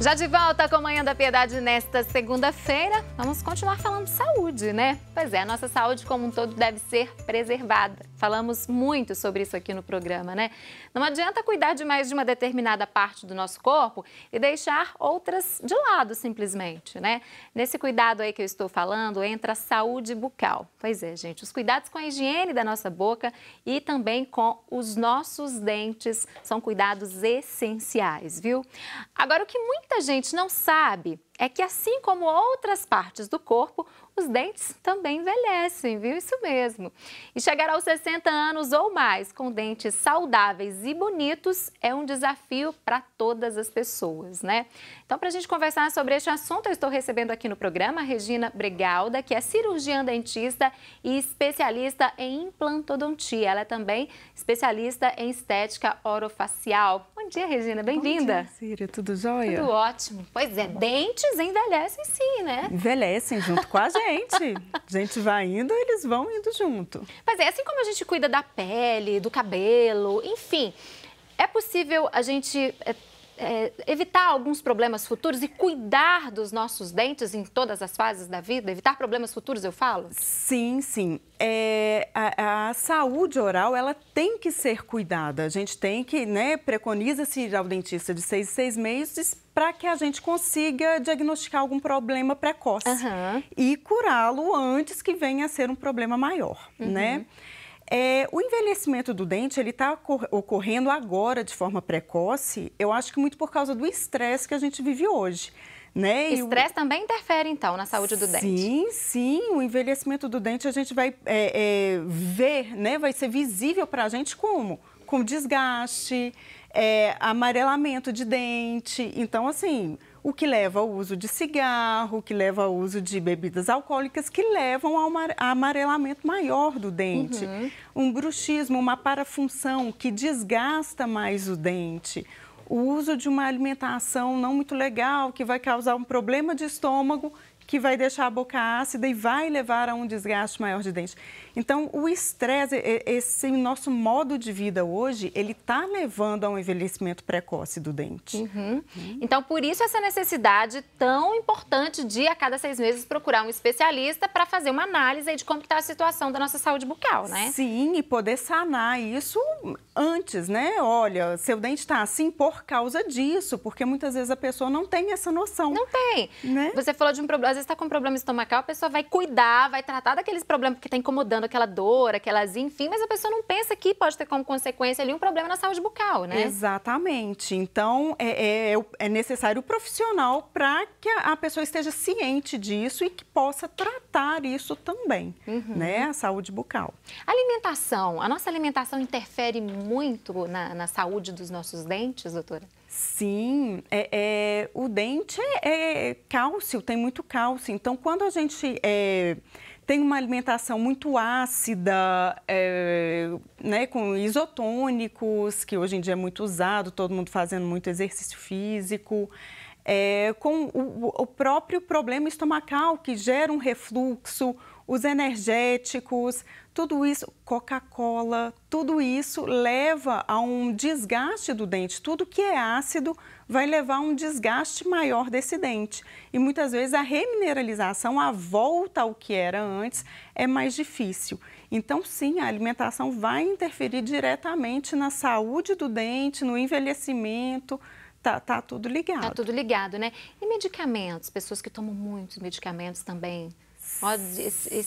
Já de volta com a Manhã da Piedade nesta segunda-feira, vamos continuar falando de saúde, né? Pois é, a nossa saúde como um todo deve ser preservada. Falamos muito sobre isso aqui no programa, né? Não adianta cuidar de mais de uma determinada parte do nosso corpo e deixar outras de lado, simplesmente, né? Nesse cuidado aí que eu estou falando, entra a saúde bucal. Pois é, gente, os cuidados com a higiene da nossa boca e também com os nossos dentes são cuidados essenciais, viu? Agora, o que muita gente não sabe é que, assim como outras partes do corpo, os dentes também envelhecem, viu? Isso mesmo. E chegar aos 60 anos ou mais com dentes saudáveis e bonitos é um desafio para todas as pessoas, né? Então, para a gente conversar sobre este assunto, eu estou recebendo aqui no programa a Regina Bregalda, que é cirurgiã dentista e especialista em implantodontia. Ela é também especialista em estética orofacial. Bom dia, Regina. Bem-vinda. Bom dia, Círia. Tudo jóia? Tudo ótimo. Pois é, dentes eles envelhecem sim, né? Envelhecem junto com a gente. a gente vai indo, eles vão indo junto. Mas é assim como a gente cuida da pele, do cabelo, enfim. É possível a gente é, é, evitar alguns problemas futuros e cuidar dos nossos dentes em todas as fases da vida? Evitar problemas futuros, eu falo? Sim, sim. É, a, a, saúde oral, ela tem que ser cuidada. A gente tem que, né, preconiza-se ir ao dentista de seis, seis meses para que a gente consiga diagnosticar algum problema precoce uhum. e curá-lo antes que venha a ser um problema maior, uhum. né? É, o envelhecimento do dente ele está ocorrendo agora de forma precoce. Eu acho que muito por causa do estresse que a gente vive hoje. Né? Estresse o... também interfere, então, na saúde do sim, dente. Sim, sim. O envelhecimento do dente a gente vai é, é, ver, né? Vai ser visível para a gente como? Com desgaste, é, amarelamento de dente. Então, assim, o que leva ao uso de cigarro, o que leva ao uso de bebidas alcoólicas, que levam ao amarelamento maior do dente. Uhum. Um bruxismo, uma parafunção que desgasta mais o dente. O uso de uma alimentação não muito legal, que vai causar um problema de estômago, que vai deixar a boca ácida e vai levar a um desgaste maior de dente. Então, o estresse, esse nosso modo de vida hoje, ele está levando a um envelhecimento precoce do dente. Uhum. Uhum. Então, por isso essa necessidade tão importante de, a cada seis meses, procurar um especialista para fazer uma análise de como está a situação da nossa saúde bucal, né? Sim, e poder sanar isso antes, né? Olha, seu dente está assim por causa disso, porque muitas vezes a pessoa não tem essa noção. Não tem. Né? Você falou de um problema vezes está com um problema estomacal, a pessoa vai cuidar, vai tratar daqueles problemas que está incomodando, aquela dor, aquelas, enfim, mas a pessoa não pensa que pode ter como consequência ali um problema na saúde bucal, né? Exatamente. Então, é, é, é, é necessário o profissional para que a, a, pessoa esteja ciente disso e que possa tratar isso também, uhum. né? A saúde bucal. Alimentação. A nossa alimentação interfere muito na, na saúde dos nossos dentes, doutora? Sim, é, é, o dente é, é, cálcio, tem muito cálcio. Então, quando a gente é, tem uma alimentação muito ácida, é, né, com isotônicos, que hoje em dia é muito usado, todo mundo fazendo muito exercício físico, é, com o, o próprio problema estomacal, que gera um refluxo, os energéticos, tudo isso, Coca-Cola, tudo isso leva a um desgaste do dente. Tudo que é ácido vai levar a um desgaste maior desse dente. E muitas vezes a remineralização, a volta ao que era antes, é mais difícil. Então, sim, a alimentação vai interferir diretamente na saúde do dente, no envelhecimento. Tá, tá tudo ligado. Tá tudo ligado, né? E medicamentos? Pessoas que tomam muitos medicamentos também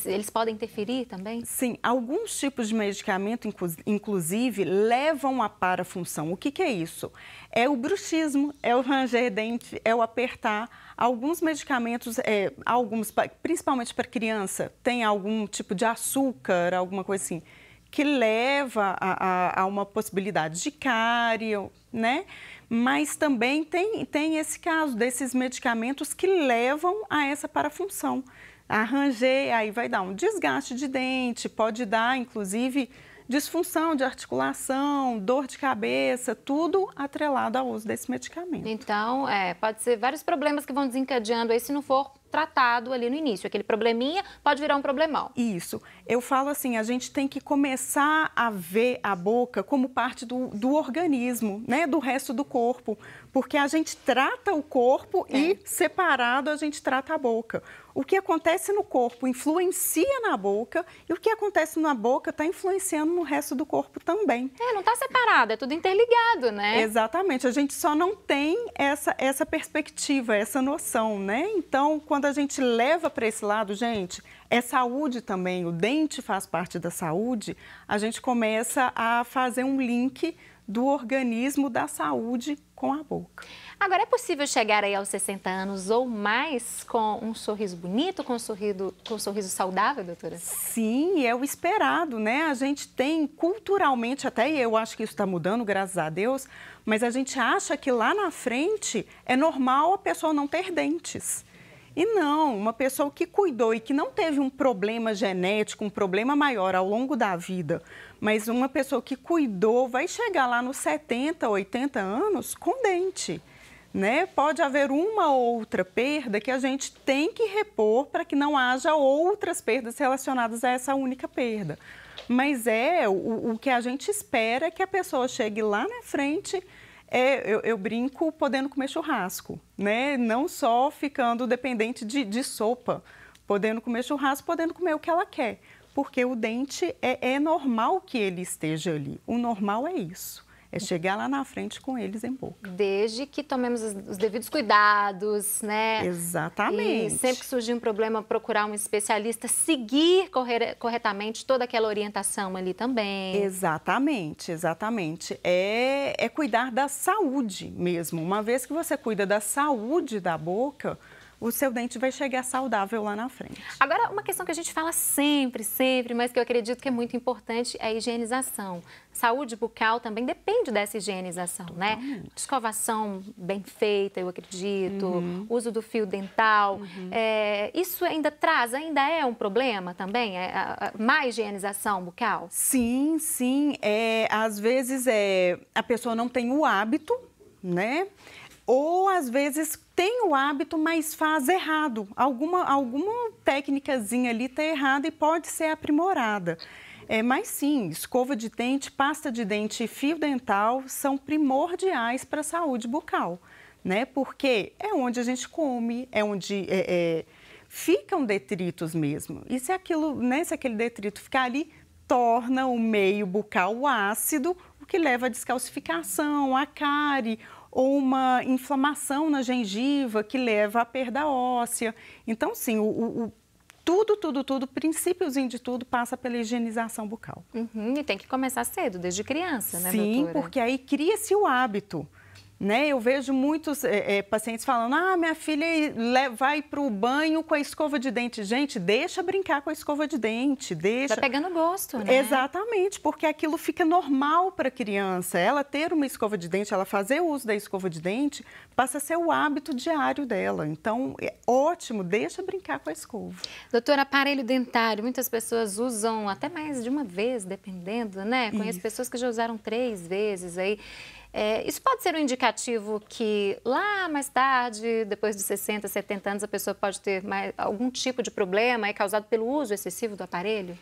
eles podem interferir também? Sim, alguns tipos de medicamento, inclusive, levam à parafunção. O que, que é isso? É o bruxismo, é o ranger dente, é o apertar. Alguns medicamentos, é, alguns, principalmente para criança, tem algum tipo de açúcar, alguma coisa assim, que leva a, a, a uma possibilidade de cárie, né? Mas também tem, tem esse caso desses medicamentos que levam a essa parafunção arranjei, aí vai dar um desgaste de dente, pode dar, inclusive, disfunção de articulação, dor de cabeça, tudo atrelado ao uso desse medicamento. Então, é, pode ser vários problemas que vão desencadeando aí se não for tratado ali no início. Aquele probleminha pode virar um problemão. Isso. Eu falo assim, a gente tem que começar a ver a boca como parte do, do organismo, né? Do resto do corpo. Porque a gente trata o corpo é. e separado a gente trata a boca o que acontece no corpo influencia na boca e o que acontece na boca está influenciando no resto do corpo também. É, não está separado, é tudo interligado, né? Exatamente, a gente só não tem essa, essa perspectiva, essa noção, né? Então, quando a gente leva para esse lado, gente, é saúde também, o dente faz parte da saúde, a gente começa a fazer um link do organismo da saúde com a boca. Agora, é possível chegar aí aos 60 anos ou mais com um sorriso bonito, com um sorriso, com um sorriso saudável, doutora? Sim, é o esperado, né? A gente tem culturalmente, até eu acho que isso está mudando, graças a Deus, mas a gente acha que lá na frente é normal a pessoa não ter dentes. E não, uma pessoa que cuidou e que não teve um problema genético, um problema maior ao longo da vida, mas uma pessoa que cuidou vai chegar lá nos 70, 80 anos com dente. Né? Pode haver uma ou outra perda que a gente tem que repor para que não haja outras perdas relacionadas a essa única perda. Mas é o, o que a gente espera é que a pessoa chegue lá na frente é, eu, eu, brinco podendo comer churrasco, né? Não só ficando dependente de, de, sopa, podendo comer churrasco, podendo comer o que ela quer, porque o dente é, é normal que ele esteja ali. O normal é isso. É chegar lá na frente com eles em boca. Desde que tomemos os devidos cuidados, né? Exatamente. E sempre que surgir um problema, procurar um especialista, seguir corretamente toda aquela orientação ali também. Exatamente, exatamente. É, é cuidar da saúde mesmo. Uma vez que você cuida da saúde da boca, o seu dente vai chegar saudável lá na frente. Agora, uma questão que a gente fala sempre, sempre, mas que eu acredito que é muito importante é a higienização. Saúde bucal também depende dessa higienização, né? Totalmente. né? Escovação bem feita, eu acredito, uhum. uso do fio dental. Uhum. É, isso ainda traz, ainda é um problema também? É, a, a, má higienização bucal? Sim, sim. É, às vezes é, a pessoa não tem o hábito, né? Ou às vezes tem o hábito, mas faz errado. Alguma, alguma técnicazinha ali está errada e pode ser aprimorada. É, mas sim, escova de dente, pasta de dente e fio dental são primordiais para a saúde bucal, né? Porque é onde a gente come, é onde é, é, ficam detritos mesmo. E se aquilo, né, se aquele detrito ficar ali, torna o meio bucal ácido, o que leva à descalcificação, à cárie ou uma inflamação na gengiva que leva à perda óssea. Então, sim, o, o tudo, tudo, tudo, princípiozinho de tudo passa pela higienização bucal. Uhum, e tem que começar cedo, desde criança, né, Sim, doutora? porque aí cria-se o hábito. Né? Eu vejo muitos é, é, pacientes falando: ah, minha filha vai para o banho com a escova de dente. Gente, deixa brincar com a escova de dente, deixa. Tá pegando gosto, né? Exatamente, porque aquilo fica normal para a criança. Ela ter uma escova de dente, ela fazer o uso da escova de dente, passa a ser o hábito diário dela. Então, é ótimo, deixa brincar com a escova. Doutora, aparelho dentário, muitas pessoas usam até mais de uma vez, dependendo, né? Conheço Isso. pessoas que já usaram três vezes aí. É, isso pode ser um indicativo que lá mais tarde, depois dos 60, 70 anos, a pessoa pode ter mais, algum tipo de problema é causado pelo uso excessivo do aparelho?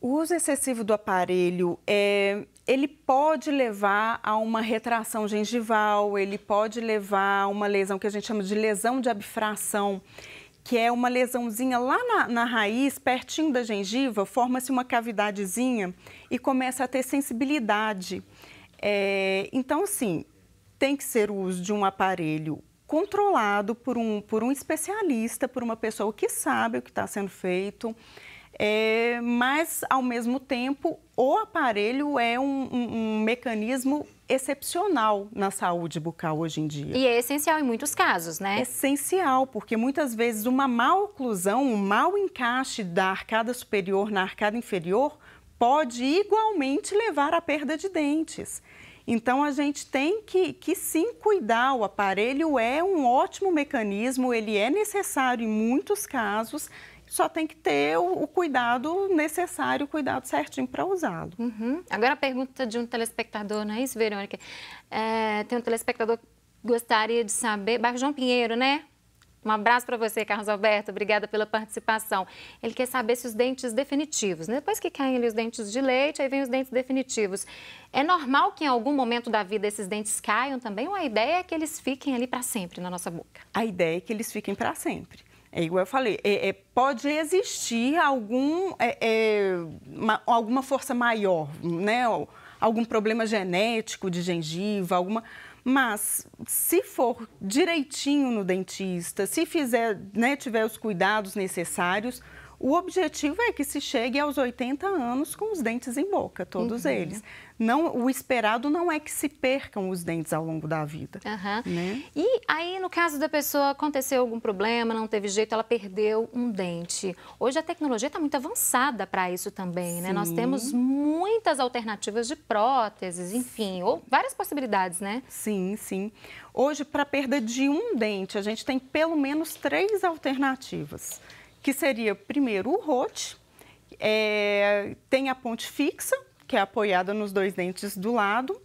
O uso excessivo do aparelho é, ele pode levar a uma retração gengival, ele pode levar a uma lesão que a gente chama de lesão de abfração, que é uma lesãozinha lá na, na raiz, pertinho da gengiva, forma-se uma cavidadezinha e começa a ter sensibilidade. É, então, assim, tem que ser o uso de um aparelho controlado por um, por um especialista, por uma pessoa que sabe o que está sendo feito. É, mas, ao mesmo tempo, o aparelho é um, um, um, mecanismo excepcional na saúde bucal hoje em dia. E é essencial em muitos casos, né? Essencial, porque muitas vezes uma má oclusão, um mau encaixe da arcada superior na arcada inferior pode igualmente levar à perda de dentes. Então a gente tem que, que sim cuidar. O aparelho é um ótimo mecanismo, ele é necessário em muitos casos, só tem que ter o, o cuidado necessário, o cuidado certinho para usá-lo. Uhum. Agora a pergunta de um telespectador, não é isso, Verônica? É, tem um telespectador que gostaria de saber, bairro João Pinheiro, né? Um abraço para você, Carlos Alberto. Obrigada pela participação. Ele quer saber se os dentes definitivos, né? depois que caem ali os dentes de leite, aí vem os dentes definitivos. É normal que em algum momento da vida esses dentes caiam também ou a ideia é que eles fiquem ali para sempre na nossa boca? A ideia é que eles fiquem para sempre. É igual eu falei, é, é, pode existir algum, é, uma, é, alguma força maior, né? algum problema genético de gengiva, alguma mas se for direitinho no dentista, se fizer, né, tiver os cuidados necessários, o objetivo é que se chegue aos 80 anos com os dentes em boca, todos uhum. eles. Não, o esperado não é que se percam os dentes ao longo da vida. Uhum. Né? E aí, no caso da pessoa, aconteceu algum problema, não teve jeito, ela perdeu um dente. Hoje a tecnologia está muito avançada para isso também, né? Sim. Nós temos muitas alternativas de próteses, enfim, ou várias possibilidades, né? Sim, sim. Hoje, para perda de um dente, a gente tem pelo menos três alternativas que seria primeiro o rote, é, tem a ponte fixa, que é apoiada nos dois dentes do lado,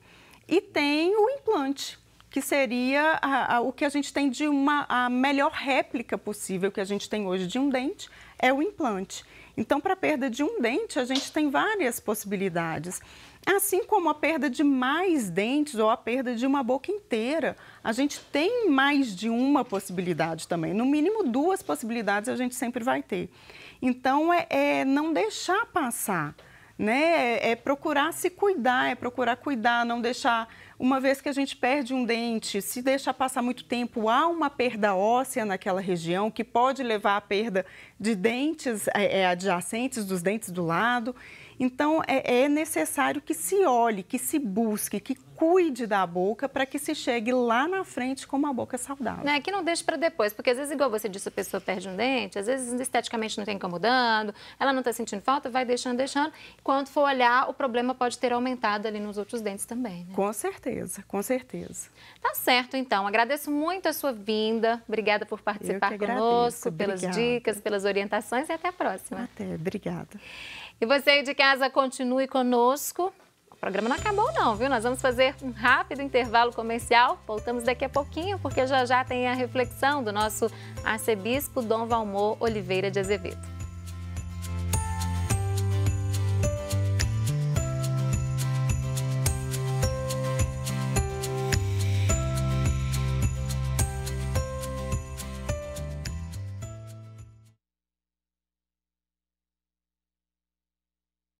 e tem o implante, que seria a, a, o que a gente tem de uma a melhor réplica possível que a gente tem hoje de um dente, é o implante. Então, para perda de um dente, a gente tem várias possibilidades. Assim como a perda de mais dentes ou a perda de uma boca inteira. A gente tem mais de uma possibilidade também. No mínimo duas possibilidades a gente sempre vai ter. Então, é, é não deixar passar. Né? É, é procurar se cuidar, é procurar cuidar, não deixar. Uma vez que a gente perde um dente, se deixar passar muito tempo, há uma perda óssea naquela região que pode levar à perda de dentes é, é adjacentes, dos dentes do lado. Então, é, é necessário que se olhe, que se busque, que cuide da boca para que se chegue lá na frente com uma boca saudável. Né? Que não deixe para depois, porque às vezes, igual você disse, a pessoa perde um dente, às vezes esteticamente não está incomodando, ela não está sentindo falta, vai deixando, deixando. Quando for olhar, o problema pode ter aumentado ali nos outros dentes também. Né? Com certeza, com certeza. Tá certo, então. Agradeço muito a sua vinda. Obrigada por participar conosco, obrigada. pelas dicas, pelas orientações e até a próxima. Até, obrigada. E você aí de casa, continue conosco. O programa não acabou não, viu? Nós vamos fazer um rápido intervalo comercial. Voltamos daqui a pouquinho, porque já já tem a reflexão do nosso arcebispo Dom Valmor Oliveira de Azevedo.